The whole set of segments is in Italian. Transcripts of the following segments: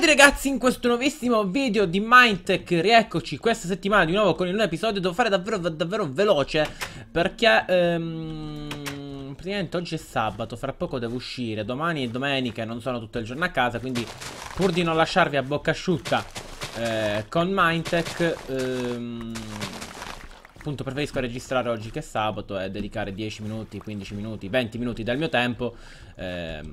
Ciao a tutti ragazzi in questo nuovissimo video di Mindtech Rieccoci questa settimana di nuovo con il nuovo episodio Devo fare davvero, davvero veloce Perché ehm, Praticamente oggi è sabato Fra poco devo uscire Domani è domenica e non sono tutto il giorno a casa Quindi pur di non lasciarvi a bocca asciutta eh, Con Mindtech ehm, Appunto preferisco registrare oggi che è sabato E dedicare 10 minuti, 15 minuti, 20 minuti del mio tempo ehm,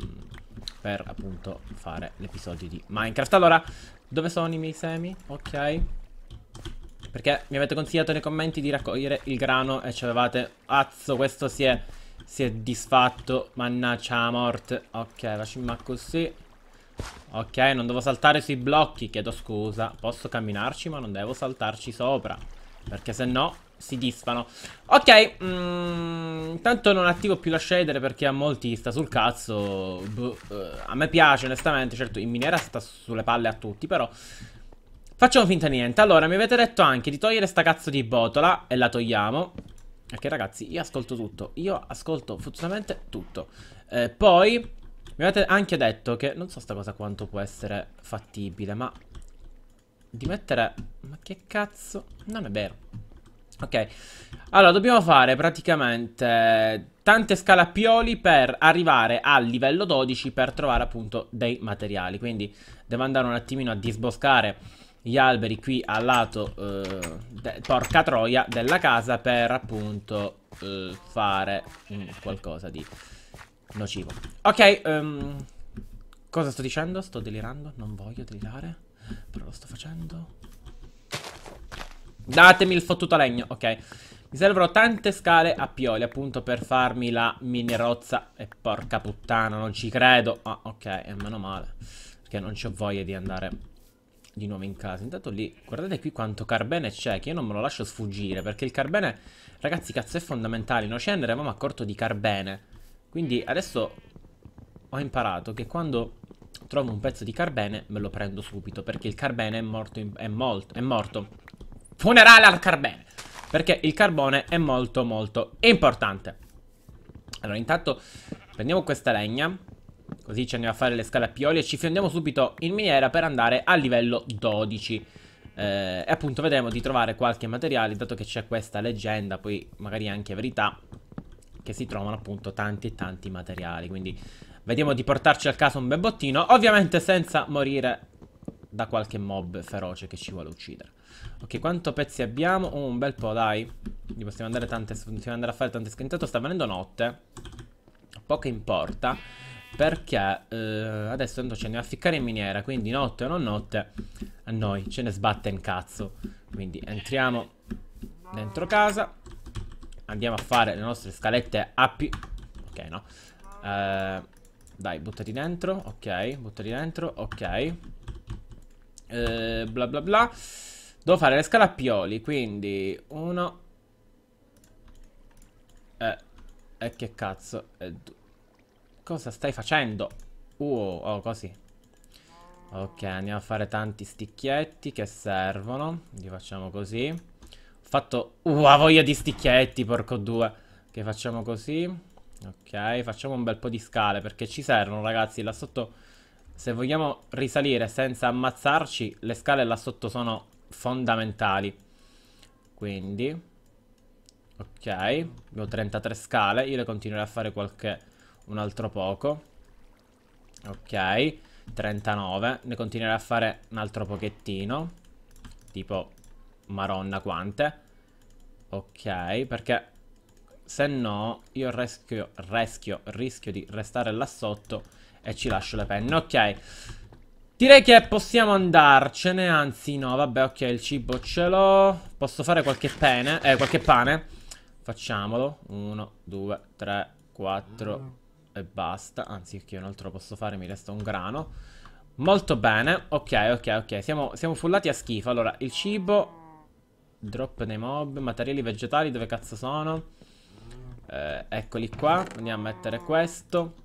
per appunto fare l'episodio di Minecraft. Allora, dove sono i miei semi? Ok. Perché mi avete consigliato nei commenti di raccogliere il grano e ci avevate... Azzo, questo si è, si è disfatto. Mannaccia la morte. Ok, facciamo così. Ok, non devo saltare sui blocchi, chiedo scusa. Posso camminarci, ma non devo saltarci sopra. Perché se no si disfano. Ok, mm, intanto non attivo più la shader perché a molti sta sul cazzo. Buh, uh, eh, a me piace, onestamente, certo, in miniera sta sulle palle a tutti, però... Facciamo finta niente. Allora, mi avete detto anche di togliere sta cazzo di botola e la togliamo. Perché, ragazzi, io ascolto tutto. Io ascolto forzosamente tutto. Eh, poi, mi avete anche detto che... Non so sta cosa quanto può essere fattibile, ma... Di mettere... Ma che cazzo? Non è vero. Ok, allora dobbiamo fare praticamente tante scalappioli per arrivare al livello 12 per trovare appunto dei materiali. Quindi devo andare un attimino a disboscare gli alberi qui al lato, eh, porca troia, della casa per appunto eh, fare mm, qualcosa di nocivo. Ok, um, cosa sto dicendo? Sto delirando? Non voglio delirare, però lo sto facendo. Datemi il fottuto legno, ok. Mi servono tante scale a pioli, appunto, per farmi la mini rozza. E porca puttana, non ci credo. Ah, ok, e meno male. Perché non ho voglia di andare di nuovo in casa. Intanto lì, guardate qui quanto carbene c'è, che io non me lo lascio sfuggire, perché il carbene, ragazzi, cazzo, è fondamentale. In Oceania eravamo a corto di carbene. Quindi adesso ho imparato che quando trovo un pezzo di carbene me lo prendo subito, perché il carbene è morto, è molto, è morto funerale al carbone. Perché il carbone è molto molto importante. Allora intanto prendiamo questa legna. Così ci andiamo a fare le scale a pioli e ci fiondiamo subito in miniera per andare al livello 12. Eh, e appunto vedremo di trovare qualche materiale, dato che c'è questa leggenda, poi magari anche verità, che si trovano appunto tanti e tanti materiali. Quindi vediamo di portarci al caso un bebottino ovviamente senza morire da qualche mob feroce che ci vuole uccidere. Ok, quanto pezzi abbiamo? Oh, un bel po', dai. Quindi possiamo andare, tante, possiamo andare a fare tante schermate. Intanto sta venendo notte. Poco importa. Perché eh, adesso tanto ce ne a ficcare in miniera. Quindi notte o non notte, a noi ce ne sbatte in cazzo. Quindi entriamo dentro casa. Andiamo a fare le nostre scalette a più... Ok, no. Eh, dai, buttati dentro. Ok, buttati dentro. Ok. Eh, bla bla bla. Devo fare le scale a pioli, quindi uno... Eh, eh che cazzo? Eh, cosa stai facendo? Uh, oh, così. Ok, andiamo a fare tanti sticchietti che servono. Li facciamo così. Ho fatto... Uh, voglia di sticchietti, porco due. Che facciamo così. Ok, facciamo un bel po' di scale perché ci servono, ragazzi. Là sotto se vogliamo risalire senza ammazzarci, le scale là sotto sono fondamentali. Quindi, ok, abbiamo 33 scale, io le continuerò a fare qualche, un altro poco. Ok, 39, ne continuerò a fare un altro pochettino, tipo maronna quante. Ok, perché se no io rischio, rischio di restare là sotto e ci lascio le penne, ok Direi che possiamo andarcene Anzi no, vabbè, ok, il cibo ce l'ho Posso fare qualche pene Eh, qualche pane Facciamolo uno, due, tre, quattro E basta Anzi, che un altro posso fare, mi resta un grano Molto bene Ok, ok, ok, siamo, siamo fullati a schifo Allora, il cibo Drop dei mob, materiali vegetali Dove cazzo sono? Eh, eccoli qua Andiamo a mettere questo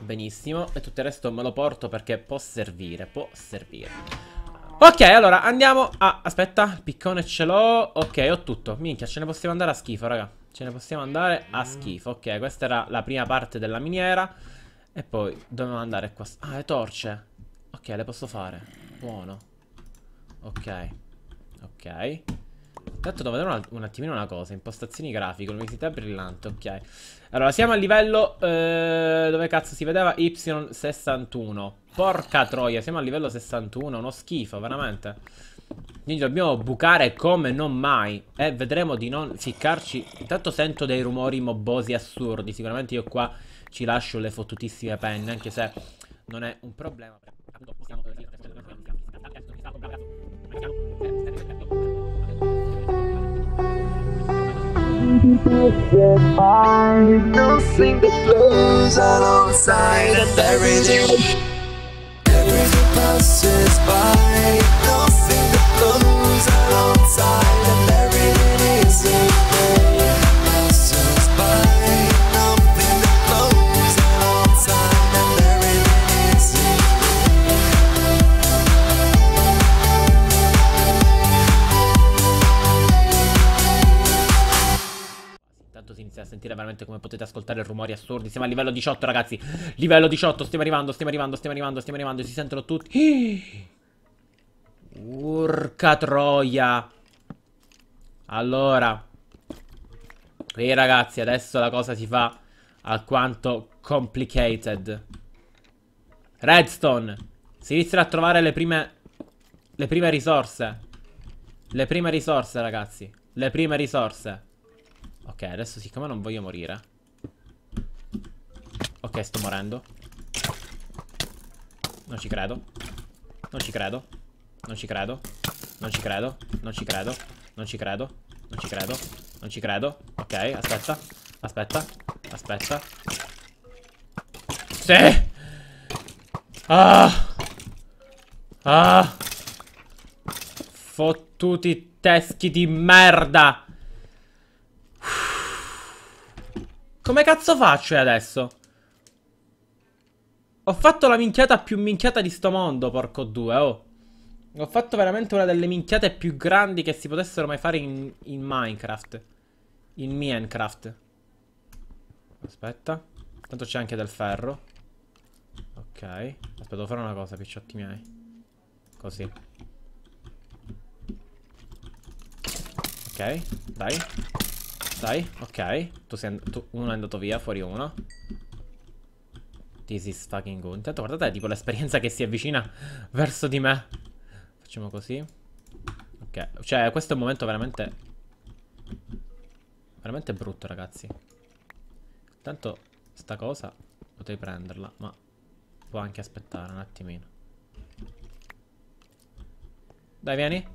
Benissimo, e tutto il resto me lo porto perché può servire, può servire Ok, allora, andiamo Ah, aspetta, piccone ce l'ho Ok, ho tutto, minchia, ce ne possiamo andare a schifo, raga Ce ne possiamo andare a schifo Ok, questa era la prima parte della miniera E poi, dobbiamo andare qua Ah, le torce Ok, le posso fare Buono Ok Ok Intanto devo vedere un, un, attimino una cosa. Impostazioni grafiche, l'università brillante, ok. Allora, siamo a livello... Eh, dove cazzo si vedeva? Y61. Porca troia, siamo a livello 61. Uno schifo, veramente. Quindi dobbiamo bucare come non mai. E eh, vedremo di non ficcarci. Intanto sento dei rumori mobbosi assurdi. Sicuramente io qua ci lascio le fottutissime penne, anche se non è un problema. Possiamo... that I nothing but flows alongside of everything. Everything passes by. veramente come potete ascoltare rumori assurdi. Siamo a livello 18, ragazzi. Livello 18, stiamo arrivando, stiamo arrivando, stiamo arrivando, stiamo arrivando. Si sentono tutti. Urca troia. Allora. Qui ragazzi, adesso la cosa si fa alquanto complicated. Redstone. Si inizierà a trovare le prime... Le prime risorse. Le prime risorse, ragazzi. Le prime risorse. Ok, adesso siccome non voglio morire Ok, sto morendo Non ci credo Non ci credo Non ci credo Non ci credo Non ci credo Non ci credo Non ci credo Non ci credo Ok, aspetta Aspetta Aspetta Sì Ah Ah Fottuti teschi di merda Come cazzo faccio adesso? Ho fatto la minchiata più minchiata di sto mondo, porco due, oh. Ho fatto veramente una delle minchiate più grandi che si potessero mai fare in, in Minecraft. In Minecraft. Aspetta. Tanto c'è anche del ferro. Ok. Aspetta, devo fare una cosa, picciotti miei. Così. Ok, dai. Dai, ok. Tu sei tu uno è andato via, fuori uno. This is fucking good. Intanto guardate, è tipo l'esperienza che si avvicina verso di me. Facciamo così. Ok, cioè questo è un momento veramente... Veramente brutto, ragazzi. Intanto sta cosa potrei prenderla, ma può anche aspettare un attimino. Dai, vieni.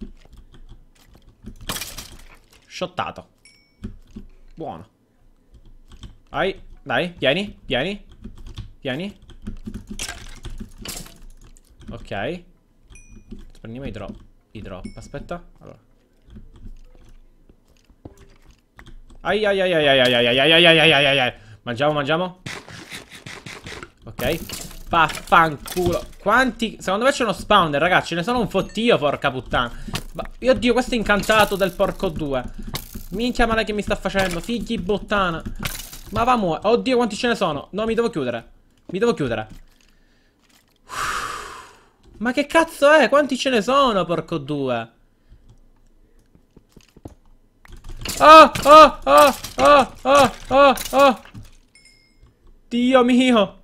Shottato. Buono. Vai, dai, vieni, vieni, vieni. Ok. Prendiamo i drop. I drop, aspetta. Allora. Ai ai ai ai ai ai ai ai ai ai ai ai ai ai Mangiamo, mangiamo Ok Vaffanculo Quanti Secondo me c'è uno spawner, ragazzi Ce ne sono un fottio, porca puttana Ma... Oddio, questo è incantato del porco 2 Minchia male che mi sta facendo Figli bottana Ma va muore Oddio quanti ce ne sono No mi devo chiudere Mi devo chiudere Ma che cazzo è? Quanti ce ne sono porco due Oh oh oh oh oh oh oh Dio mio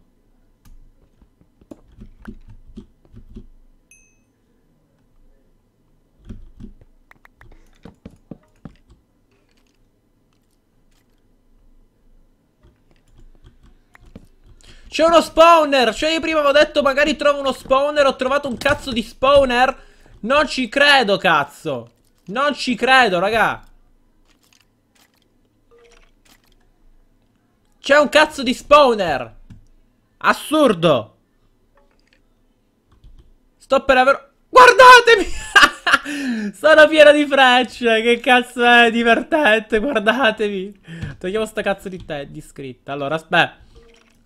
C'è uno spawner! Cioè io prima avevo detto magari trovo uno spawner, ho trovato un cazzo di spawner! Non ci credo, cazzo! Non ci credo, raga! C'è un cazzo di spawner! Assurdo! Sto per aver... Guardatemi! Sono pieno di frecce! Che cazzo è divertente, guardatemi! Togliamo sta cazzo di, te, di scritta. Allora, aspetta.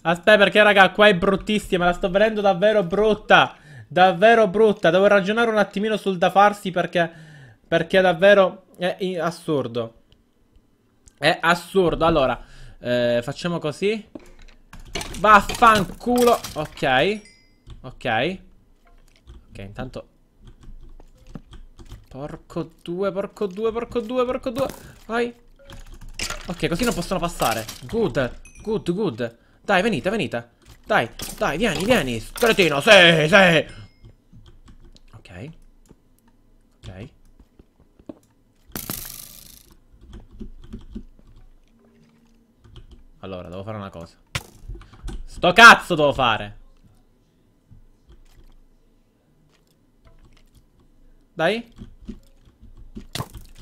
Aspetta perché raga qua è bruttissima La sto vedendo davvero brutta Davvero brutta Devo ragionare un attimino sul da farsi perché Perché davvero è assurdo È assurdo Allora eh, Facciamo così Vaffanculo Ok Ok Ok intanto Porco due Porco due Porco due Porco due Vai Ok così non possono passare Good Good good dai, venite, venite. Dai, dai, vieni, vieni. Cretino, sì, sì. Ok. Ok. Allora, devo fare una cosa. Sto cazzo devo fare. Dai.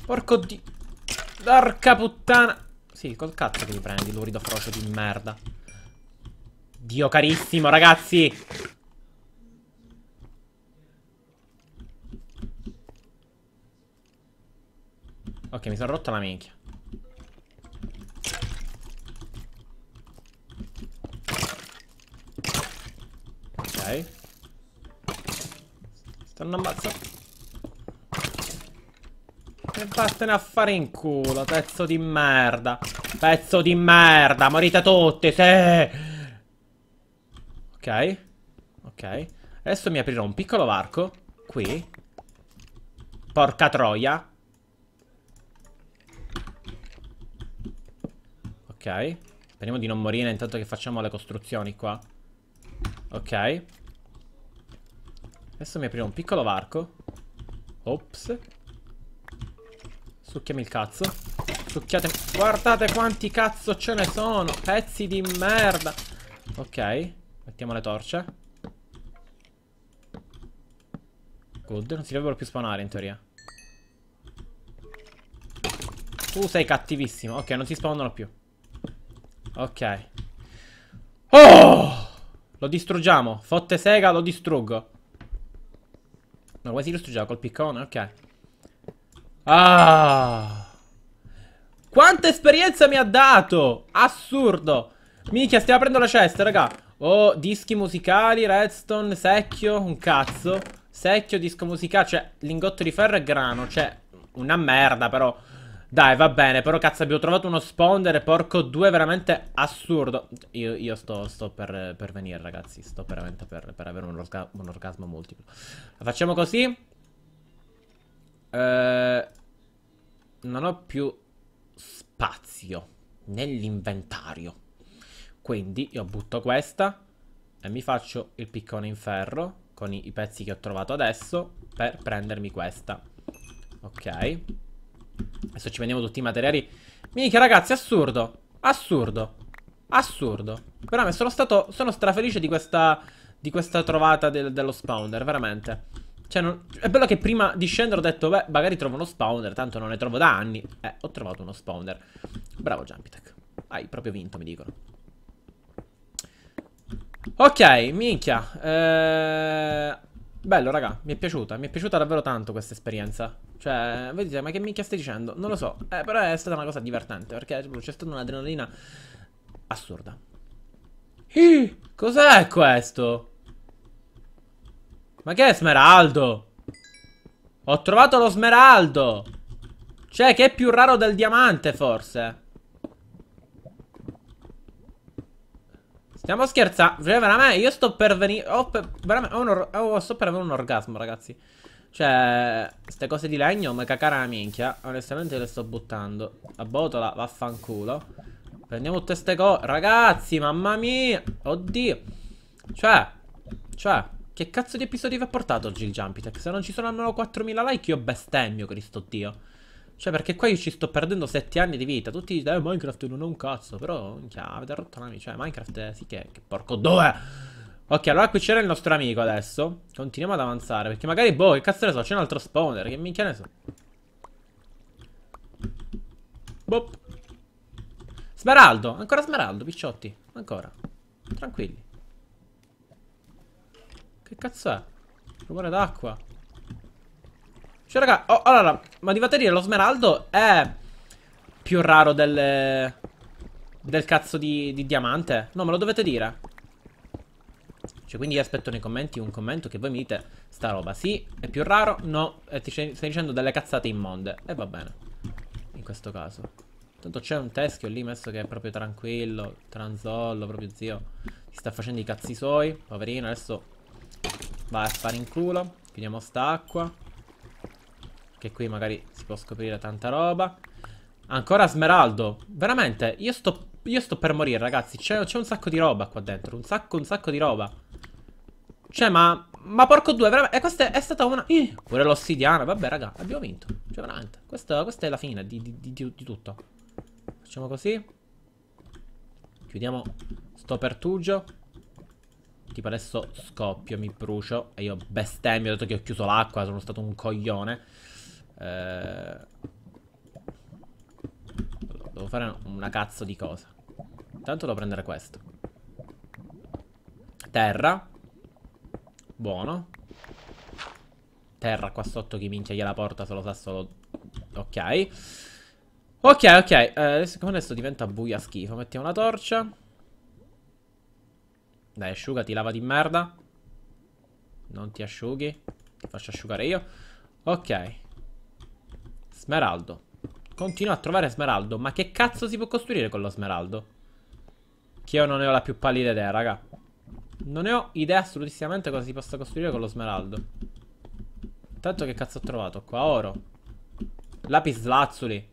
Porco di... Porca puttana. Sì, col cazzo che li prendi, lurido frocio di merda. Dio carissimo, ragazzi! Ok, mi sono rotta la minchia. Ok. Stanno ammazzando. E vattene a fare in culo, pezzo di merda. Pezzo di merda, morite tutti, sì! Ok. Adesso mi aprirò un piccolo varco. Qui. Porca troia. Ok. Speriamo di non morire intanto che facciamo le costruzioni qua. Ok. Adesso mi aprirò un piccolo varco. Ops. Succhiami il cazzo. Succhiatemi. Guardate quanti cazzo ce ne sono. Pezzi di merda. Ok. Mettiamo le torce. Good, non si dovrebbero più spawnare in teoria. Tu sei cattivissimo. Ok, non si spawnano più. Ok. Oh! Lo distruggiamo. Fotte sega, lo distruggo. No, quasi distruggeva col piccone, ok. Ah! Quanta esperienza mi ha dato! Assurdo! Minchia, stiamo aprendo la cesta, raga. Oh, dischi musicali, redstone, secchio, un cazzo. Secchio, disco musicale, cioè lingotto di ferro e grano, cioè una merda però. Dai, va bene, però cazzo abbiamo trovato uno spawner, porco due, veramente assurdo. Io, io sto, sto per, per, venire ragazzi, sto veramente per, per avere un, orga un, orgasmo multiplo. facciamo così. Eh, non ho più spazio nell'inventario. Quindi io butto questa e mi faccio il piccone in ferro con i, pezzi che ho trovato adesso per prendermi questa. Ok. Adesso ci prendiamo tutti i materiali. Minchia ragazzi, assurdo. Assurdo. Assurdo. Veramente sono stato... Sono strafelice di questa... Di questa trovata del, dello spawner, veramente. Cioè, non, è bello che prima di scendere ho detto, beh, magari trovo uno spawner, tanto non ne trovo da anni. Eh, ho trovato uno spawner. Bravo Jumpitech. Hai proprio vinto, mi dicono. Ok, minchia. Eh... Bello, raga, mi è piaciuta, mi è piaciuta davvero tanto questa esperienza. Cioè, voi dite, ma che minchia stai dicendo? Non lo so, eh, però è stata una cosa divertente, perché c'è stata un'adrenalina assurda. Cos'è questo? Ma che è smeraldo? Ho trovato lo smeraldo! Cioè, che è più raro del diamante, forse? Stiamo scherzando. Cioè, Veramente, io sto per venire. Oh, per... oh, sto per avere un orgasmo, ragazzi. Cioè, queste cose di legno, ma cacare la minchia. Onestamente le sto buttando. La botola, vaffanculo. Prendiamo tutte queste cose. Ragazzi, mamma mia. Oddio. Cioè, cioè, che cazzo di episodi vi ha portato oggi il Jumpitech? Se non ci sono almeno 4000 like, io bestemmio, Cristo Dio. Cioè, perché qua io ci sto perdendo 7 anni di vita. Tutti dicono, eh, Minecraft non è un cazzo. Però, minchia, avete rotto l'amico. Cioè, Minecraft, è... sì che, che porco dove? Ok, allora qui c'era il nostro amico adesso. Continuiamo ad avanzare. Perché magari, boh, che cazzo ne so, c'è un altro spawner. Che minchia ne so. Bop. Smeraldo, ancora smeraldo, picciotti. Ancora. Tranquilli. Che cazzo è? Rumore d'acqua. Cioè, raga, oh, allora, ma di batteria lo smeraldo è più raro del... Del cazzo di, di diamante? No, me lo dovete dire. Cioè, quindi io aspetto nei commenti un commento che voi mi dite Sta roba sì, è più raro, no, e ti stai dicendo delle cazzate immonde. E va bene, in questo caso. Tanto c'è un teschio lì messo che è proprio tranquillo, transollo, proprio zio. Si sta facendo i cazzi suoi, poverino, adesso va a fare in culo. Chiudiamo sta acqua. Che qui magari si può scoprire tanta roba. Ancora smeraldo. Veramente, io sto, io sto per morire, ragazzi. C'è un sacco di roba qua dentro. Un sacco, un sacco di roba. Cioè, ma... Ma porco due, veramente... E questa è, è stata una... Ih, pure l'ossidiana. Vabbè, raga, abbiamo vinto. Cioè, veramente. Questa, questa è la fine di, di, di, di tutto. Facciamo così. Chiudiamo sto pertugio. Tipo adesso scoppio, mi brucio. E io bestemmio, dato che ho chiuso l'acqua, sono stato un coglione. Eh... devo fare una cazzo di cosa. Intanto devo prendere questo. Terra. Buono. Terra qua sotto chi minchia gliela porta se lo sa solo... Ok. Ok, ok. Eh, adesso diventa buia schifo, mettiamo una torcia. Dai, asciugati, lava di merda. Non ti asciughi. Ti faccio asciugare io. Ok. Smeraldo. Continuo a trovare smeraldo. Ma che cazzo si può costruire con lo smeraldo? Che io non ne ho la più pallida idea, raga. Non ne ho idea assolutissimamente cosa si possa costruire con lo smeraldo. Tanto che cazzo ho trovato qua? Oro. Lapislazzuli.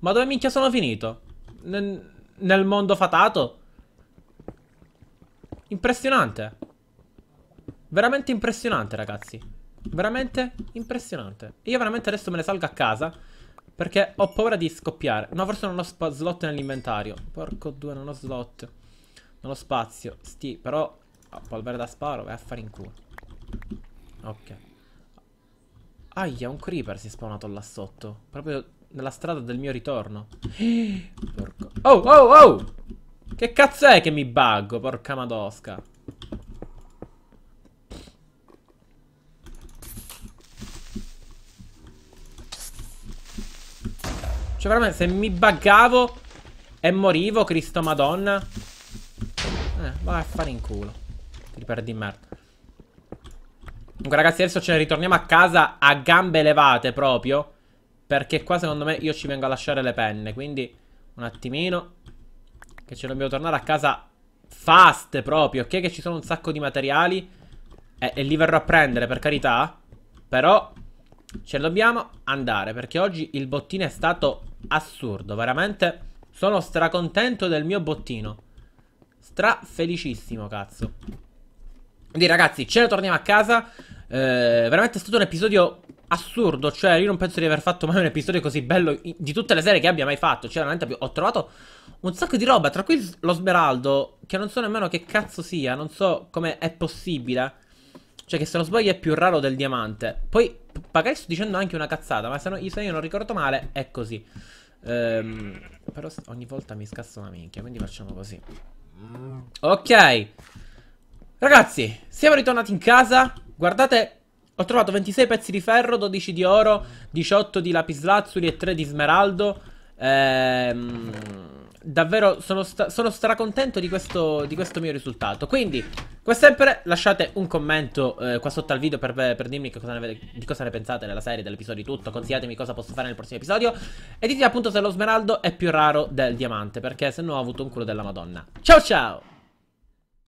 Ma dove minchia sono finito? N nel mondo fatato? Impressionante. Veramente impressionante, ragazzi. Veramente impressionante. Io veramente adesso me ne salgo a casa. Perché ho paura di scoppiare. No, forse non ho slot nell'inventario. Porco due, non ho slot. Non ho spazio. Sti, però... Oh, polvere da sparo, vai a fare in culo. Ok. Aia, un creeper si è spawnato là sotto. Proprio nella strada del mio ritorno. Porco. Oh, oh, oh! Che cazzo è che mi buggo, porca madosca? Cioè veramente se mi buggavo e morivo, Cristo Madonna. Eh, vai a fare in culo. Ti perdi merda. Comunque ragazzi adesso ce ne ritorniamo a casa a gambe levate proprio. Perché qua secondo me io ci vengo a lasciare le penne. Quindi un attimino. Che ce ne dobbiamo tornare a casa fast proprio. Ok che ci sono un sacco di materiali. E, e li verrò a prendere per carità. Però ce ne dobbiamo andare perché oggi il bottino è stato assurdo, veramente. Sono stracontento del mio bottino. Stra felicissimo, cazzo. Quindi ragazzi, ce ne torniamo a casa. Eh, veramente è stato un episodio assurdo. Cioè, io non penso di aver fatto mai un episodio così bello di tutte le serie che abbia mai fatto. Cioè, veramente ho trovato un sacco di roba. Tra cui lo smeraldo, che non so nemmeno che cazzo sia. Non so come è possibile. Cioè che se non sbaglio è più raro del diamante. Poi magari sto dicendo anche una cazzata, ma se, no, se io non ricordo male è così. Ehm, però ogni volta mi scassa una minchia, quindi facciamo così. Ok. Ragazzi, siamo ritornati in casa. Guardate, ho trovato 26 pezzi di ferro, 12 di oro, 18 di lapislazzuli e 3 di smeraldo. Ehm davvero sono, sta sono stracontento di questo, di questo, mio risultato. Quindi, come sempre, lasciate un commento eh, qua sotto al video per, per dirmi cosa ne, di cosa ne pensate della serie, dell'episodio tutto. Consigliatemi cosa posso fare nel prossimo episodio. E ditemi appunto se lo smeraldo è più raro del diamante, perché se no ho avuto un culo della madonna. Ciao ciao!